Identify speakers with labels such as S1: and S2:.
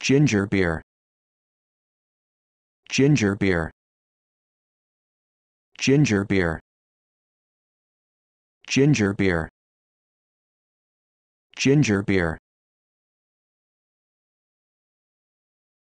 S1: Ginger beer. Ginger beer. Ginger beer. Ginger beer. Ginger beer.